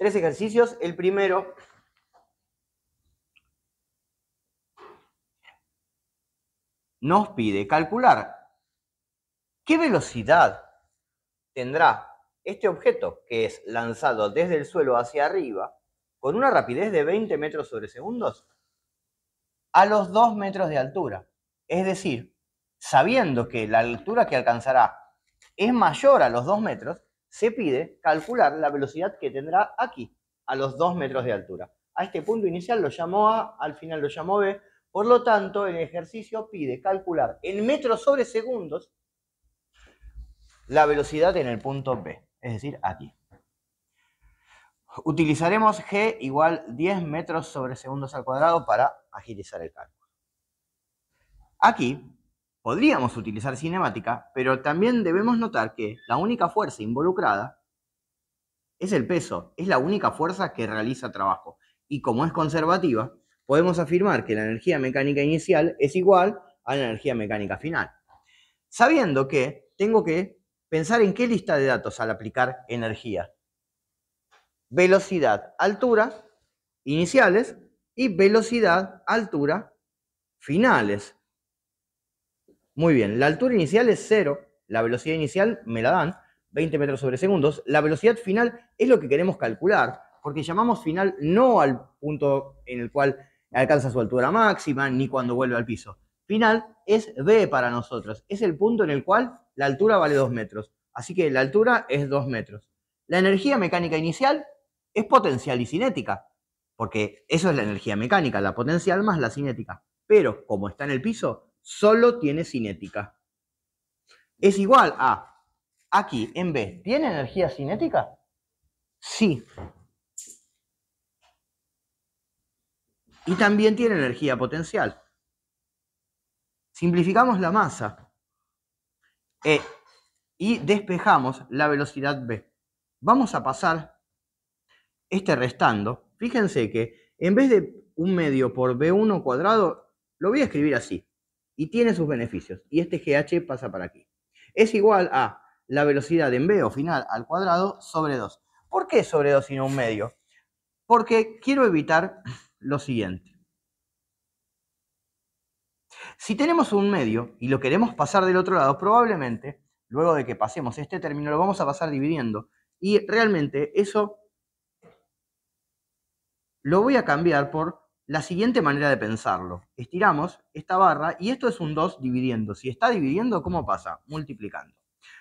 tres ejercicios. El primero nos pide calcular qué velocidad tendrá este objeto que es lanzado desde el suelo hacia arriba con una rapidez de 20 metros sobre segundos a los 2 metros de altura. Es decir, sabiendo que la altura que alcanzará es mayor a los 2 metros, se pide calcular la velocidad que tendrá aquí, a los 2 metros de altura. A este punto inicial lo llamó A, al final lo llamó B, por lo tanto el ejercicio pide calcular en metros sobre segundos la velocidad en el punto B, es decir, aquí. Utilizaremos G igual 10 metros sobre segundos al cuadrado para agilizar el cálculo. Aquí podríamos utilizar cinemática, pero también debemos notar que la única fuerza involucrada es el peso, es la única fuerza que realiza trabajo. Y como es conservativa, podemos afirmar que la energía mecánica inicial es igual a la energía mecánica final. Sabiendo que tengo que pensar en qué lista de datos al aplicar energía. Velocidad, altura, iniciales y velocidad, altura, finales. Muy bien, la altura inicial es cero, la velocidad inicial me la dan, 20 metros sobre segundos. La velocidad final es lo que queremos calcular, porque llamamos final no al punto en el cual alcanza su altura máxima ni cuando vuelve al piso. Final es B para nosotros, es el punto en el cual la altura vale 2 metros. Así que la altura es 2 metros. La energía mecánica inicial es potencial y cinética, porque eso es la energía mecánica, la potencial más la cinética. Pero como está en el piso, solo tiene cinética. Es igual a aquí en B. ¿Tiene energía cinética? Sí. Y también tiene energía potencial. Simplificamos la masa e, y despejamos la velocidad B. Vamos a pasar este restando. Fíjense que en vez de un medio por B1 cuadrado, lo voy a escribir así y tiene sus beneficios. Y este GH pasa para aquí. Es igual a la velocidad de enveo final al cuadrado sobre 2. ¿Por qué sobre 2 y no un medio? Porque quiero evitar lo siguiente. Si tenemos un medio y lo queremos pasar del otro lado, probablemente, luego de que pasemos este término, lo vamos a pasar dividiendo. Y realmente eso lo voy a cambiar por la siguiente manera de pensarlo. Estiramos esta barra y esto es un 2 dividiendo. Si está dividiendo, ¿cómo pasa? Multiplicando.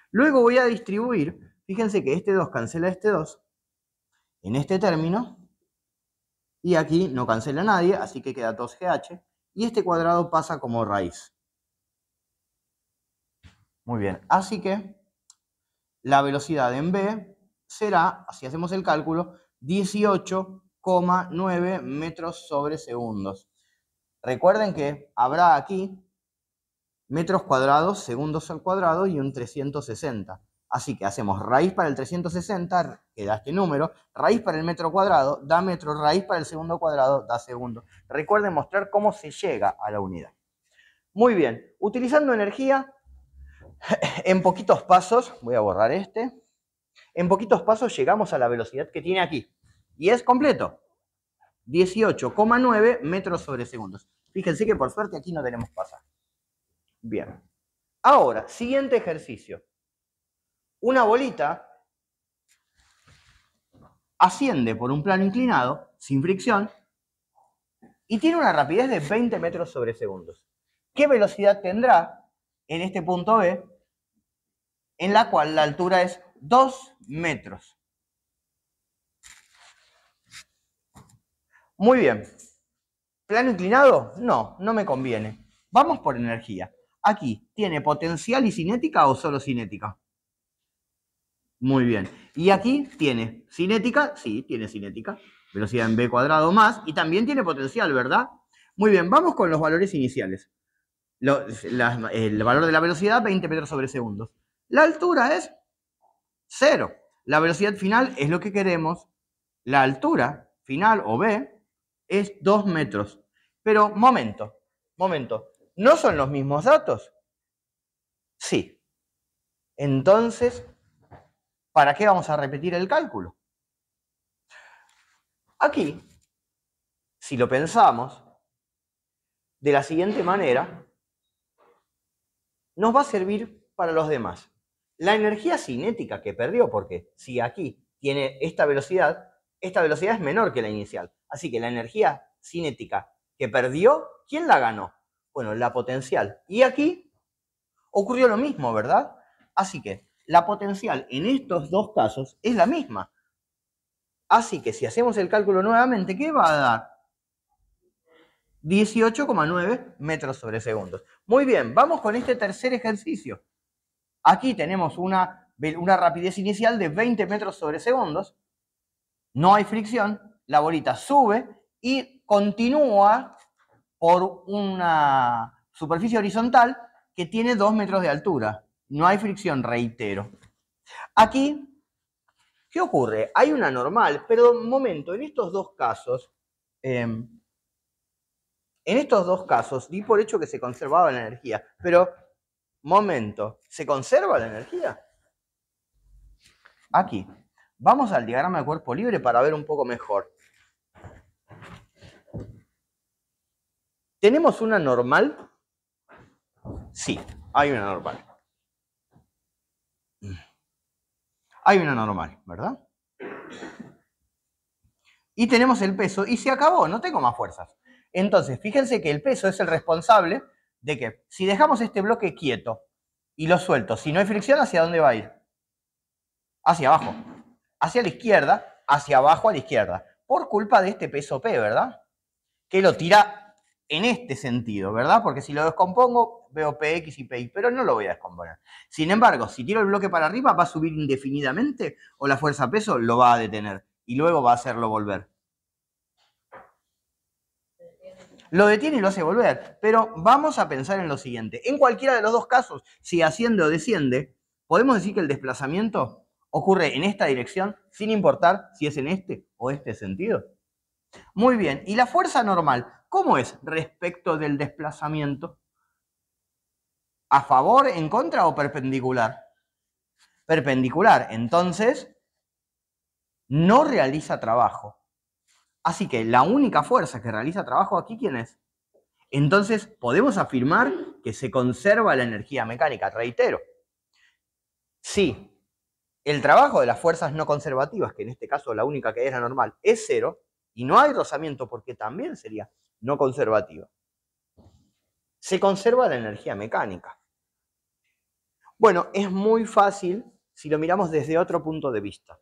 Luego voy a distribuir, fíjense que este 2 cancela este 2 en este término y aquí no cancela nadie, así que queda 2GH y este cuadrado pasa como raíz. Muy bien, así que la velocidad en B será, así hacemos el cálculo, 18 9 metros sobre segundos. Recuerden que habrá aquí metros cuadrados, segundos al cuadrado y un 360. Así que hacemos raíz para el 360, que da este número, raíz para el metro cuadrado, da metro, raíz para el segundo cuadrado, da segundo. Recuerden mostrar cómo se llega a la unidad. Muy bien, utilizando energía en poquitos pasos, voy a borrar este, en poquitos pasos llegamos a la velocidad que tiene aquí, y es completo. 18,9 metros sobre segundos. Fíjense que por suerte aquí no tenemos pasar. Bien. Ahora, siguiente ejercicio. Una bolita asciende por un plano inclinado, sin fricción, y tiene una rapidez de 20 metros sobre segundos. ¿Qué velocidad tendrá en este punto B, en la cual la altura es 2 metros Muy bien. ¿Plano inclinado? No, no me conviene. Vamos por energía. Aquí, ¿tiene potencial y cinética o solo cinética? Muy bien. Y aquí tiene cinética, sí, tiene cinética. Velocidad en B cuadrado más. Y también tiene potencial, ¿verdad? Muy bien, vamos con los valores iniciales. el valor de la velocidad, 20 metros sobre segundos. La altura es cero. La velocidad final es lo que queremos. La altura final o B es 2 metros. Pero momento, momento, ¿no son los mismos datos? Sí. Entonces, ¿para qué vamos a repetir el cálculo? Aquí, si lo pensamos de la siguiente manera, nos va a servir para los demás. La energía cinética que perdió, porque si aquí tiene esta velocidad, esta velocidad es menor que la inicial. Así que la energía cinética que perdió, ¿quién la ganó? Bueno, la potencial. Y aquí ocurrió lo mismo, ¿verdad? Así que la potencial en estos dos casos es la misma. Así que si hacemos el cálculo nuevamente, ¿qué va a dar? 18,9 metros sobre segundos. Muy bien, vamos con este tercer ejercicio. Aquí tenemos una, una rapidez inicial de 20 metros sobre segundos no hay fricción, la bolita sube y continúa por una superficie horizontal que tiene dos metros de altura. No hay fricción, reitero. Aquí, ¿qué ocurre? Hay una normal, pero un momento, en estos dos casos, em, en estos dos casos, di por hecho que se conservaba la energía, pero momento, ¿se conserva la energía? Aquí, Vamos al diagrama de cuerpo libre para ver un poco mejor. ¿Tenemos una normal? Sí, hay una normal. Hay una normal, ¿verdad? Y tenemos el peso y se acabó, no tengo más fuerzas. Entonces, fíjense que el peso es el responsable de que si dejamos este bloque quieto y lo suelto, si no hay fricción, ¿hacia dónde va a ir? Hacia abajo hacia la izquierda, hacia abajo a la izquierda, por culpa de este peso P, ¿verdad? Que lo tira en este sentido, ¿verdad? Porque si lo descompongo, veo PX y PY, pero no lo voy a descomponer. Sin embargo, si tiro el bloque para arriba, va a subir indefinidamente o la fuerza peso lo va a detener y luego va a hacerlo volver. Lo detiene y lo hace volver, pero vamos a pensar en lo siguiente. En cualquiera de los dos casos, si asciende o desciende, podemos decir que el desplazamiento ocurre en esta dirección sin importar si es en este o este sentido. Muy bien, ¿y la fuerza normal cómo es respecto del desplazamiento? ¿A favor, en contra o perpendicular? Perpendicular, entonces no realiza trabajo. Así que la única fuerza que realiza trabajo aquí, ¿quién es? Entonces podemos afirmar que se conserva la energía mecánica, reitero. Sí, el trabajo de las fuerzas no conservativas, que en este caso la única que era normal, es cero, y no hay rozamiento porque también sería no conservativa, se conserva la energía mecánica. Bueno, es muy fácil si lo miramos desde otro punto de vista.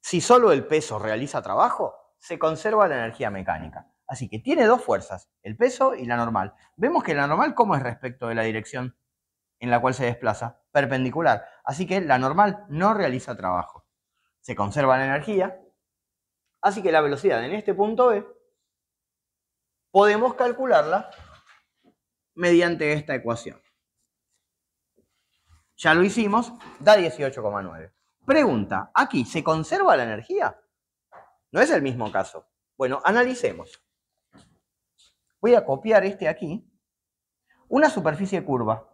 Si solo el peso realiza trabajo, se conserva la energía mecánica. Así que tiene dos fuerzas, el peso y la normal. Vemos que la normal, ¿cómo es respecto de la dirección? en la cual se desplaza, perpendicular. Así que la normal no realiza trabajo. Se conserva la energía. Así que la velocidad en este punto B e, podemos calcularla mediante esta ecuación. Ya lo hicimos, da 18,9. Pregunta, ¿aquí se conserva la energía? No es el mismo caso. Bueno, analicemos. Voy a copiar este aquí. Una superficie curva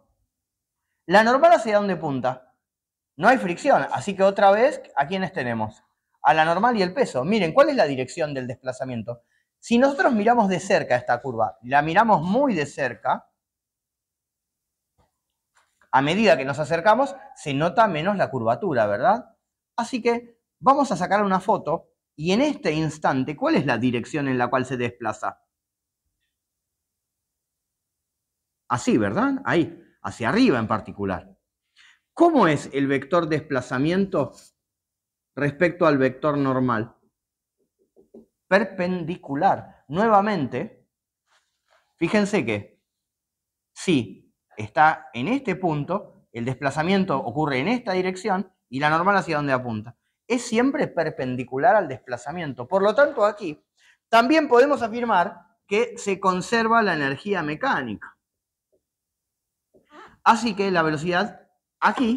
la normal hacia dónde punta. No hay fricción, así que otra vez, ¿a quiénes tenemos? A la normal y el peso. Miren, ¿cuál es la dirección del desplazamiento? Si nosotros miramos de cerca esta curva, la miramos muy de cerca, a medida que nos acercamos, se nota menos la curvatura, ¿verdad? Así que vamos a sacar una foto y en este instante, ¿cuál es la dirección en la cual se desplaza? Así, ¿verdad? Ahí hacia arriba en particular. ¿Cómo es el vector desplazamiento respecto al vector normal? Perpendicular. Nuevamente, fíjense que si está en este punto, el desplazamiento ocurre en esta dirección y la normal hacia dónde apunta. Es siempre perpendicular al desplazamiento. Por lo tanto, aquí también podemos afirmar que se conserva la energía mecánica. Así que la velocidad aquí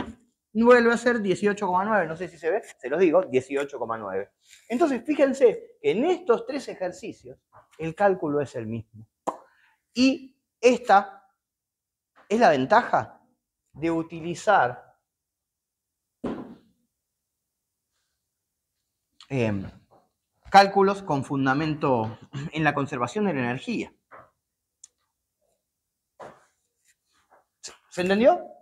vuelve a ser 18,9. No sé si se ve, se los digo, 18,9. Entonces, fíjense que en estos tres ejercicios el cálculo es el mismo. Y esta es la ventaja de utilizar eh, cálculos con fundamento en la conservación de la energía. فنلندا